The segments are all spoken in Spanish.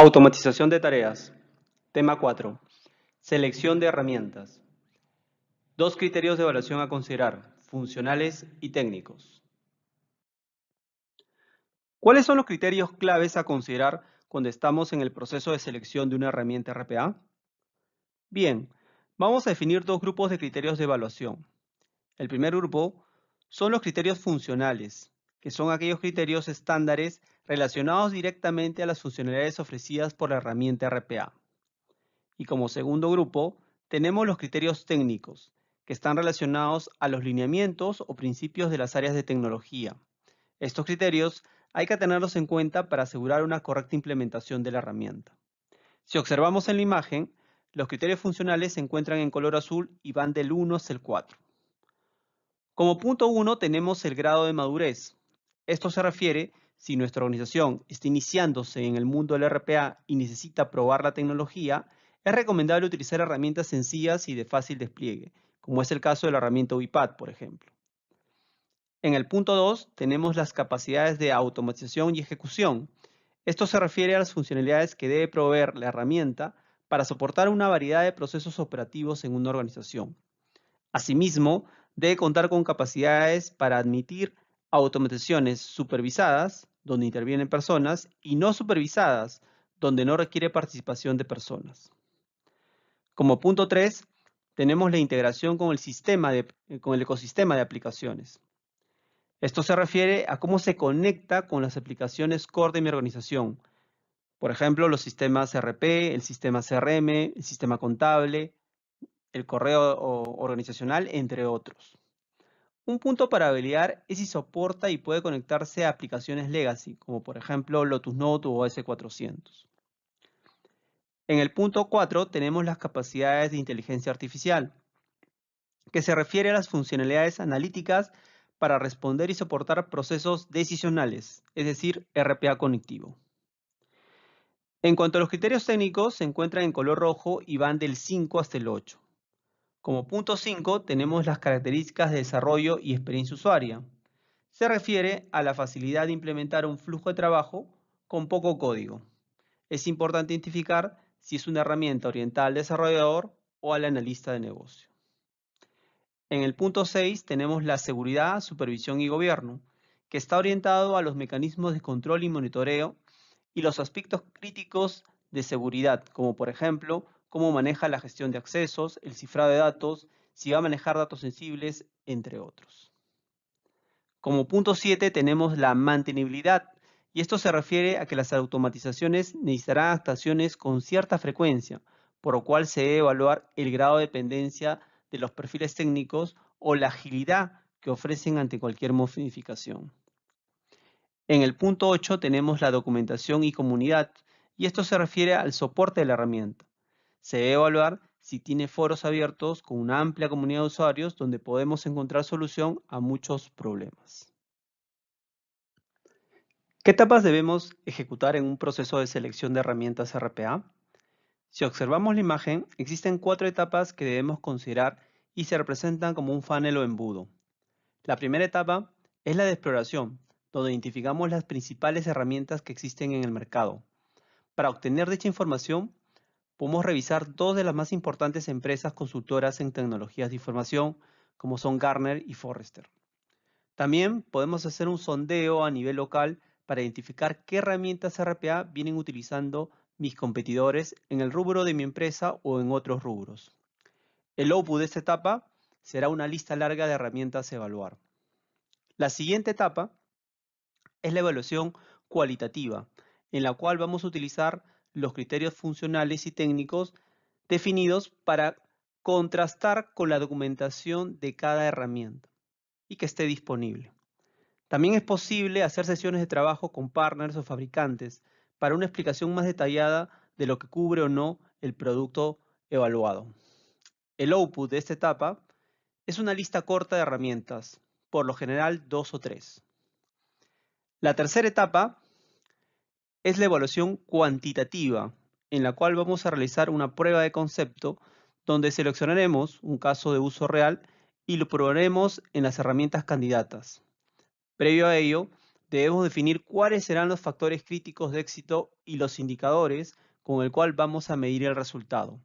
Automatización de tareas. Tema 4. Selección de herramientas. Dos criterios de evaluación a considerar, funcionales y técnicos. ¿Cuáles son los criterios claves a considerar cuando estamos en el proceso de selección de una herramienta RPA? Bien, vamos a definir dos grupos de criterios de evaluación. El primer grupo son los criterios funcionales, que son aquellos criterios estándares relacionados directamente a las funcionalidades ofrecidas por la herramienta RPA. Y como segundo grupo, tenemos los criterios técnicos, que están relacionados a los lineamientos o principios de las áreas de tecnología. Estos criterios hay que tenerlos en cuenta para asegurar una correcta implementación de la herramienta. Si observamos en la imagen, los criterios funcionales se encuentran en color azul y van del 1 al el 4. Como punto 1 tenemos el grado de madurez. Esto se refiere a si nuestra organización está iniciándose en el mundo del RPA y necesita probar la tecnología, es recomendable utilizar herramientas sencillas y de fácil despliegue, como es el caso de la herramienta UiPath, por ejemplo. En el punto 2 tenemos las capacidades de automatización y ejecución. Esto se refiere a las funcionalidades que debe proveer la herramienta para soportar una variedad de procesos operativos en una organización. Asimismo, debe contar con capacidades para admitir automatizaciones supervisadas, donde intervienen personas, y no supervisadas, donde no requiere participación de personas. Como punto 3, tenemos la integración con el, sistema con el ecosistema de aplicaciones. Esto se refiere a cómo se conecta con las aplicaciones core de mi organización. Por ejemplo, los sistemas RP, el sistema CRM, el sistema contable, el correo organizacional, entre otros. Un punto para validar es si soporta y puede conectarse a aplicaciones legacy, como por ejemplo Lotus Note o s 400 En el punto 4 tenemos las capacidades de inteligencia artificial, que se refiere a las funcionalidades analíticas para responder y soportar procesos decisionales, es decir, RPA conectivo. En cuanto a los criterios técnicos, se encuentran en color rojo y van del 5 hasta el 8. Como punto 5 tenemos las características de desarrollo y experiencia usuaria. Se refiere a la facilidad de implementar un flujo de trabajo con poco código. Es importante identificar si es una herramienta orientada al desarrollador o al analista de negocio. En el punto 6 tenemos la seguridad, supervisión y gobierno, que está orientado a los mecanismos de control y monitoreo y los aspectos críticos de seguridad, como por ejemplo cómo maneja la gestión de accesos, el cifrado de datos, si va a manejar datos sensibles, entre otros. Como punto 7 tenemos la mantenibilidad, y esto se refiere a que las automatizaciones necesitarán adaptaciones con cierta frecuencia, por lo cual se debe evaluar el grado de dependencia de los perfiles técnicos o la agilidad que ofrecen ante cualquier modificación. En el punto 8 tenemos la documentación y comunidad, y esto se refiere al soporte de la herramienta se debe evaluar si tiene foros abiertos con una amplia comunidad de usuarios donde podemos encontrar solución a muchos problemas. ¿Qué etapas debemos ejecutar en un proceso de selección de herramientas RPA? Si observamos la imagen, existen cuatro etapas que debemos considerar y se representan como un funnel o embudo. La primera etapa es la de exploración, donde identificamos las principales herramientas que existen en el mercado. Para obtener dicha información, podemos revisar dos de las más importantes empresas consultoras en tecnologías de información, como son Garner y Forrester. También podemos hacer un sondeo a nivel local para identificar qué herramientas RPA vienen utilizando mis competidores en el rubro de mi empresa o en otros rubros. El output de esta etapa será una lista larga de herramientas a evaluar. La siguiente etapa es la evaluación cualitativa, en la cual vamos a utilizar los criterios funcionales y técnicos definidos para contrastar con la documentación de cada herramienta y que esté disponible. También es posible hacer sesiones de trabajo con partners o fabricantes para una explicación más detallada de lo que cubre o no el producto evaluado. El output de esta etapa es una lista corta de herramientas, por lo general dos o tres. La tercera etapa es la evaluación cuantitativa, en la cual vamos a realizar una prueba de concepto donde seleccionaremos un caso de uso real y lo probaremos en las herramientas candidatas. Previo a ello, debemos definir cuáles serán los factores críticos de éxito y los indicadores con el cual vamos a medir el resultado.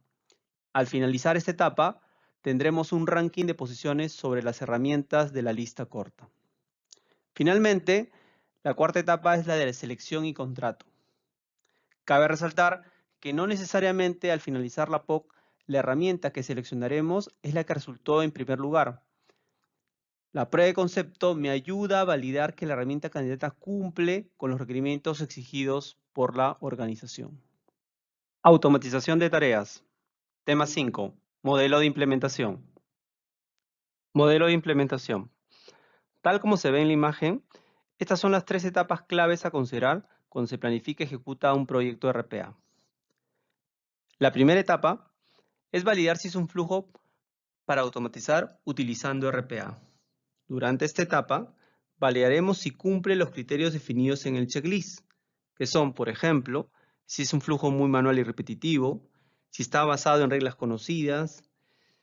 Al finalizar esta etapa, tendremos un ranking de posiciones sobre las herramientas de la lista corta. Finalmente, la cuarta etapa es la de la selección y contrato. Cabe resaltar que no necesariamente al finalizar la POC, la herramienta que seleccionaremos es la que resultó en primer lugar. La prueba de concepto me ayuda a validar que la herramienta candidata cumple con los requerimientos exigidos por la organización. Automatización de tareas. Tema 5. Modelo de implementación. Modelo de implementación. Tal como se ve en la imagen, estas son las tres etapas claves a considerar cuando se planifica y ejecuta un proyecto RPA. La primera etapa es validar si es un flujo para automatizar utilizando RPA. Durante esta etapa, validaremos si cumple los criterios definidos en el checklist, que son, por ejemplo, si es un flujo muy manual y repetitivo, si está basado en reglas conocidas,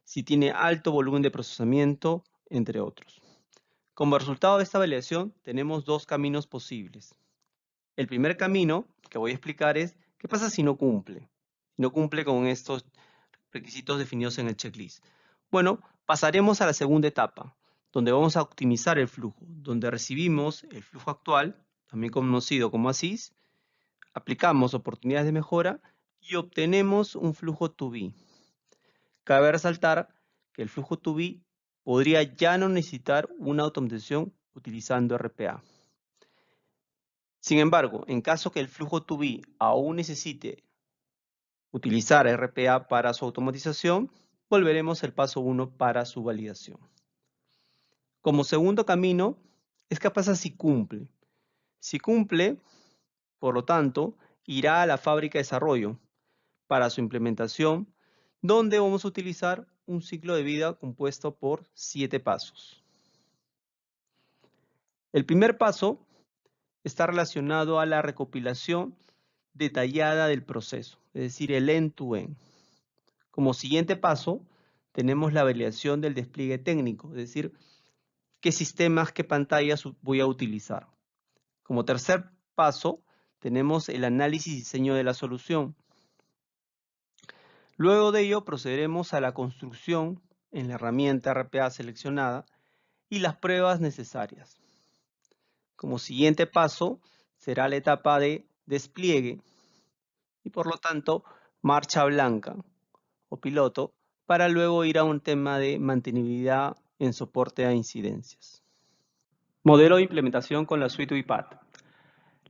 si tiene alto volumen de procesamiento, entre otros. Como resultado de esta validación, tenemos dos caminos posibles. El primer camino que voy a explicar es, ¿qué pasa si no cumple? no cumple con estos requisitos definidos en el checklist. Bueno, pasaremos a la segunda etapa, donde vamos a optimizar el flujo, donde recibimos el flujo actual, también conocido como ASIS, aplicamos oportunidades de mejora y obtenemos un flujo to be. Cabe resaltar que el flujo to be podría ya no necesitar una automatización utilizando RPA. Sin embargo, en caso que el flujo to be aún necesite utilizar RPA para su automatización, volveremos al paso 1 para su validación. Como segundo camino, es capaz si cumple. Si cumple, por lo tanto, irá a la fábrica de desarrollo para su implementación, donde vamos a utilizar un ciclo de vida compuesto por siete pasos. El primer paso está relacionado a la recopilación detallada del proceso, es decir, el end-to-end. Como siguiente paso, tenemos la validación del despliegue técnico, es decir, qué sistemas, qué pantallas voy a utilizar. Como tercer paso, tenemos el análisis y diseño de la solución. Luego de ello procederemos a la construcción en la herramienta RPA seleccionada y las pruebas necesarias. Como siguiente paso será la etapa de despliegue y por lo tanto marcha blanca o piloto para luego ir a un tema de mantenibilidad en soporte a incidencias. Modelo de implementación con la suite UiPath.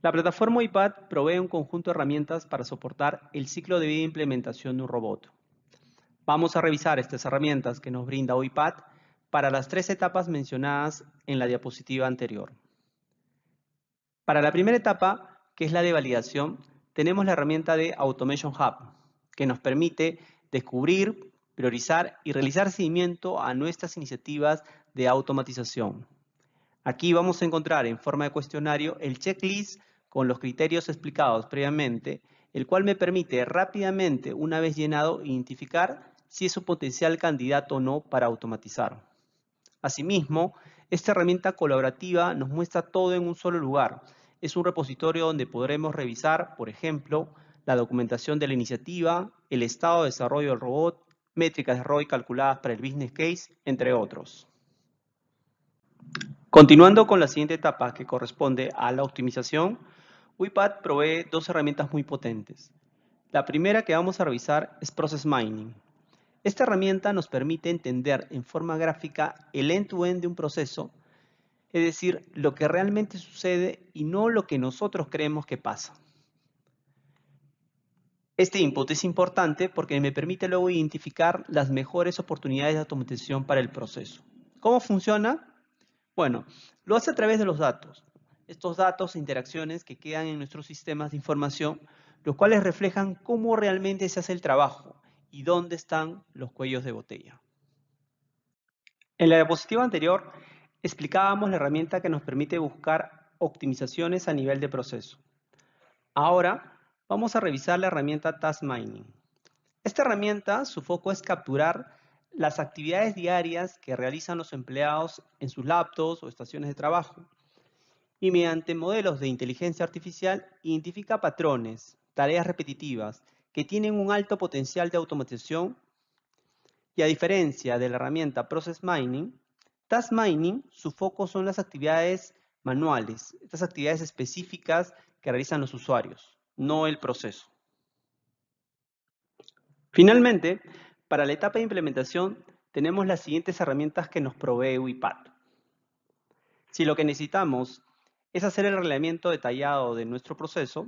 La plataforma iPad provee un conjunto de herramientas para soportar el ciclo de vida e implementación de un robot. Vamos a revisar estas herramientas que nos brinda OIPAD para las tres etapas mencionadas en la diapositiva anterior. Para la primera etapa, que es la de validación, tenemos la herramienta de Automation Hub, que nos permite descubrir, priorizar y realizar seguimiento a nuestras iniciativas de automatización. Aquí vamos a encontrar en forma de cuestionario el checklist con los criterios explicados previamente, el cual me permite rápidamente, una vez llenado, identificar si es un potencial candidato o no para automatizar. Asimismo, esta herramienta colaborativa nos muestra todo en un solo lugar. Es un repositorio donde podremos revisar, por ejemplo, la documentación de la iniciativa, el estado de desarrollo del robot, métricas de ROI calculadas para el business case, entre otros. Continuando con la siguiente etapa que corresponde a la optimización, WIPAD provee dos herramientas muy potentes. La primera que vamos a revisar es Process Mining. Esta herramienta nos permite entender en forma gráfica el end-to-end -end de un proceso, es decir, lo que realmente sucede y no lo que nosotros creemos que pasa. Este input es importante porque me permite luego identificar las mejores oportunidades de automatización para el proceso. ¿Cómo funciona? Bueno, lo hace a través de los datos estos datos e interacciones que quedan en nuestros sistemas de información, los cuales reflejan cómo realmente se hace el trabajo y dónde están los cuellos de botella. En la diapositiva anterior explicábamos la herramienta que nos permite buscar optimizaciones a nivel de proceso. Ahora vamos a revisar la herramienta Task Mining. Esta herramienta, su foco es capturar las actividades diarias que realizan los empleados en sus laptops o estaciones de trabajo y mediante modelos de inteligencia artificial identifica patrones, tareas repetitivas que tienen un alto potencial de automatización y a diferencia de la herramienta Process Mining, Task Mining, su foco son las actividades manuales, estas actividades específicas que realizan los usuarios, no el proceso. Finalmente, para la etapa de implementación tenemos las siguientes herramientas que nos provee UiPath. Si lo que necesitamos es hacer el reglamento detallado de nuestro proceso.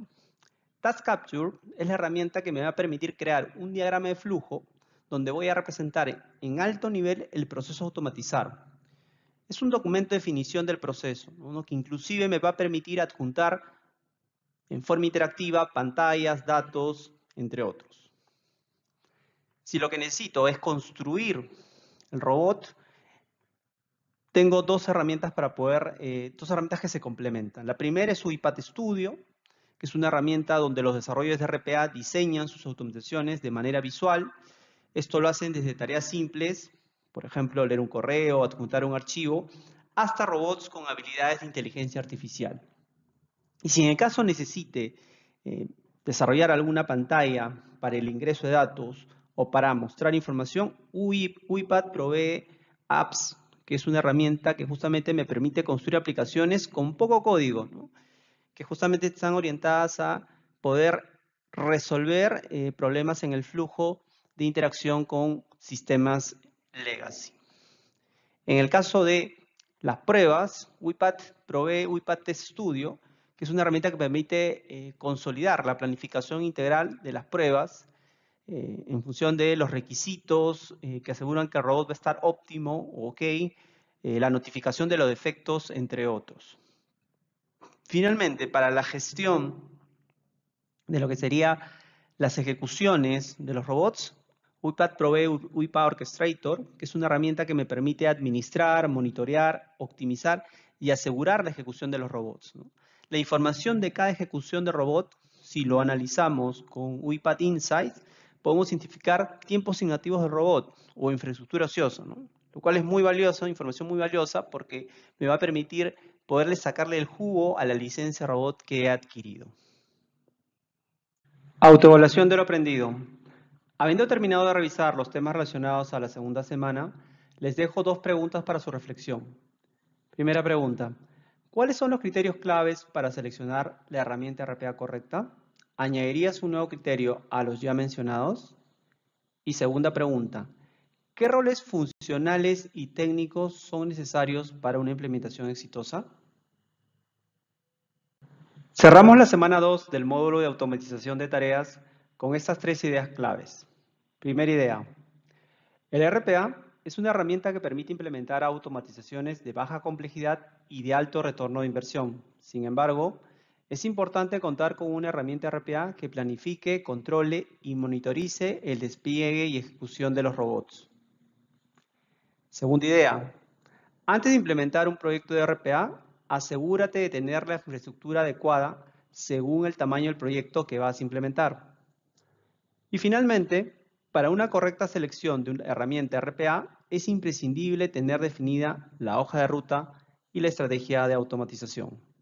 Task Capture es la herramienta que me va a permitir crear un diagrama de flujo donde voy a representar en alto nivel el proceso automatizado. Es un documento de definición del proceso, uno que inclusive me va a permitir adjuntar en forma interactiva pantallas, datos, entre otros. Si lo que necesito es construir el robot, tengo dos herramientas para poder, eh, dos herramientas que se complementan. La primera es UiPath Studio, que es una herramienta donde los desarrolladores de RPA diseñan sus automatizaciones de manera visual. Esto lo hacen desde tareas simples, por ejemplo, leer un correo, adjuntar un archivo, hasta robots con habilidades de inteligencia artificial. Y si en el caso necesite eh, desarrollar alguna pantalla para el ingreso de datos o para mostrar información, UiPath provee apps que es una herramienta que justamente me permite construir aplicaciones con poco código, que justamente están orientadas a poder resolver eh, problemas en el flujo de interacción con sistemas legacy. En el caso de las pruebas, WIPAT provee WIPAT Test Studio, que es una herramienta que permite eh, consolidar la planificación integral de las pruebas eh, en función de los requisitos eh, que aseguran que el robot va a estar óptimo o ok, eh, la notificación de los defectos, entre otros. Finalmente, para la gestión de lo que serían las ejecuciones de los robots, UiPath provee UiPath Orchestrator, que es una herramienta que me permite administrar, monitorear, optimizar y asegurar la ejecución de los robots. La información de cada ejecución de robot, si lo analizamos con UiPath Insights, podemos identificar tiempos significativos de robot o infraestructura ociosa, lo cual es muy valioso, información muy valiosa, porque me va a permitir poderle sacarle el jugo a la licencia robot que he adquirido. Autoevaluación de lo aprendido. Habiendo terminado de revisar los temas relacionados a la segunda semana, les dejo dos preguntas para su reflexión. Primera pregunta, ¿cuáles son los criterios claves para seleccionar la herramienta RPA correcta? ¿añadirías un nuevo criterio a los ya mencionados? Y segunda pregunta, ¿qué roles funcionales y técnicos son necesarios para una implementación exitosa? Cerramos la semana 2 del módulo de automatización de tareas con estas tres ideas claves. Primera idea, el RPA es una herramienta que permite implementar automatizaciones de baja complejidad y de alto retorno de inversión. Sin embargo, es importante contar con una herramienta RPA que planifique, controle y monitorice el despliegue y ejecución de los robots. Segunda idea. Antes de implementar un proyecto de RPA, asegúrate de tener la infraestructura adecuada según el tamaño del proyecto que vas a implementar. Y finalmente, para una correcta selección de una herramienta RPA, es imprescindible tener definida la hoja de ruta y la estrategia de automatización.